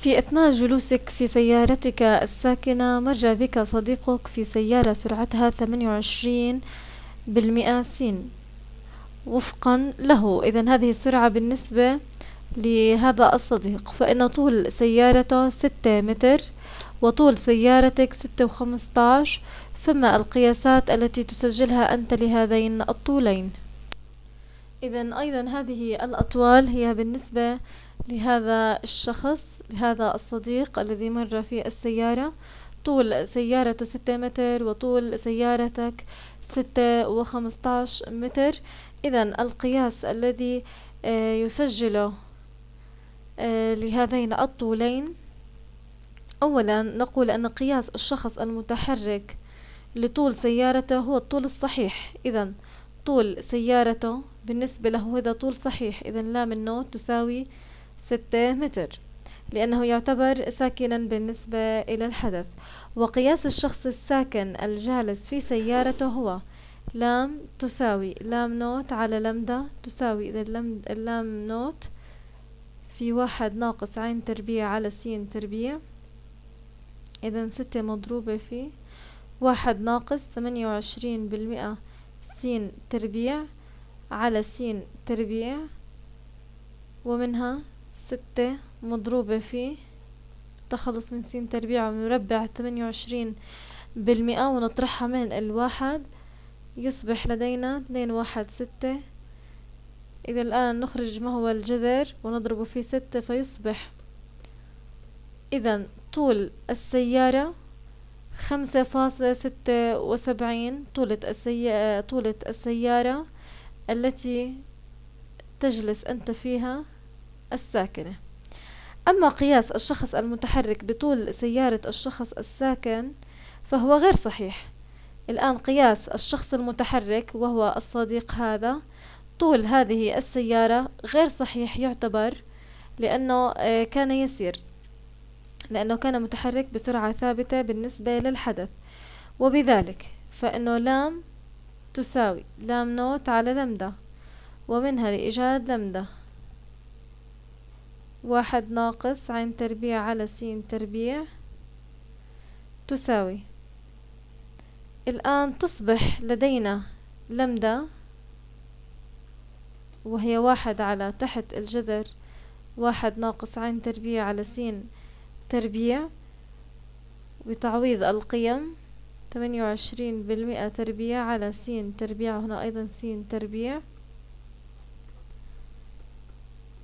في أثناء جلوسك في سيارتك الساكنة مر بك صديقك في سيارة سرعتها 28 بالمئة سين وفقا له إذا هذه السرعة بالنسبة لهذا الصديق فإن طول سيارته ستة متر وطول سيارتك ستة وخمسطاش فما القياسات التي تسجلها أنت لهذين الطولين إذا أيضا هذه الأطوال هي بالنسبة لهذا الشخص لهذا الصديق الذي مر في السيارة طول سيارته ستة متر وطول سيارتك ستة وخمسطاش متر إذا القياس الذي آه، يسجله آه، لهذين الطولين أولا نقول أن قياس الشخص المتحرك لطول سيارته هو الطول الصحيح إذا طول سيارته بالنسبة له هذا طول صحيح إذا لا النوت تساوي ستة متر لأنه يعتبر ساكنا بالنسبة إلى الحدث وقياس الشخص الساكن الجالس في سيارته هو لام تساوي لام نوت على لمدة تساوي إذا اللام نوت في واحد ناقص عين تربيع على س تربيع إذا ستة مضروبة في واحد ناقص ثمانية وعشرين بالمئة س تربيع على س تربيع ومنها ستة مضروبة في تخلص من س تربيع ومربع ثمانية وعشرين بالمئة ونطرحها من الواحد يصبح لدينا اثنين واحد ستة إذا الآن نخرج ما هو الجذر ونضربه في ستة فيصبح إذا طول السيارة خمسة فاصلة ستة وسبعين طولة السي طولة السيارة التي تجلس أنت فيها الساكنة أما قياس الشخص المتحرك بطول سيارة الشخص الساكن فهو غير صحيح الآن قياس الشخص المتحرك وهو الصديق هذا طول هذه السيارة غير صحيح يعتبر لأنه آه، كان يسير لأنه كان متحرك بسرعة ثابتة بالنسبة للحدث وبذلك فإنه لام تساوي لام نوت على لمدة ومنها لإيجاد لمدة واحد ناقص عين تربيع على س تربيع تساوي الآن تصبح لدينا لمدة وهي واحد على تحت الجذر واحد ناقص عين تربيع على س تربيع بتعويض القيم ثمانية وعشرين بالمئة تربيع على س تربيع هنا أيضا س تربيع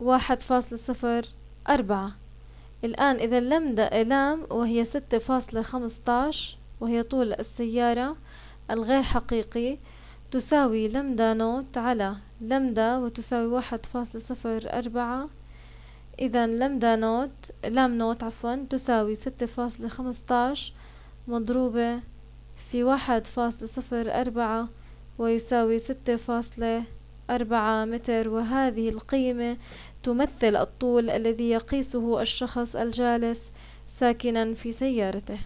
واحد فاصلة صفر أربعة الآن إذا اللمدة إلام وهي ستة فاصلة خمستاش وهي طول السيارة الغير حقيقي تساوي لمدة نوت على لمدة وتساوي واحد فاصلة صفر أربعة إذا لمدة نوت لام نوت عفوا تساوي ستة فاصلة خمستاش مضروبة في واحد فاصلة صفر أربعة ويساوي ستة فاصلة أربعة متر وهذه القيمة تمثل الطول الذي يقيسه الشخص الجالس ساكنا في سيارته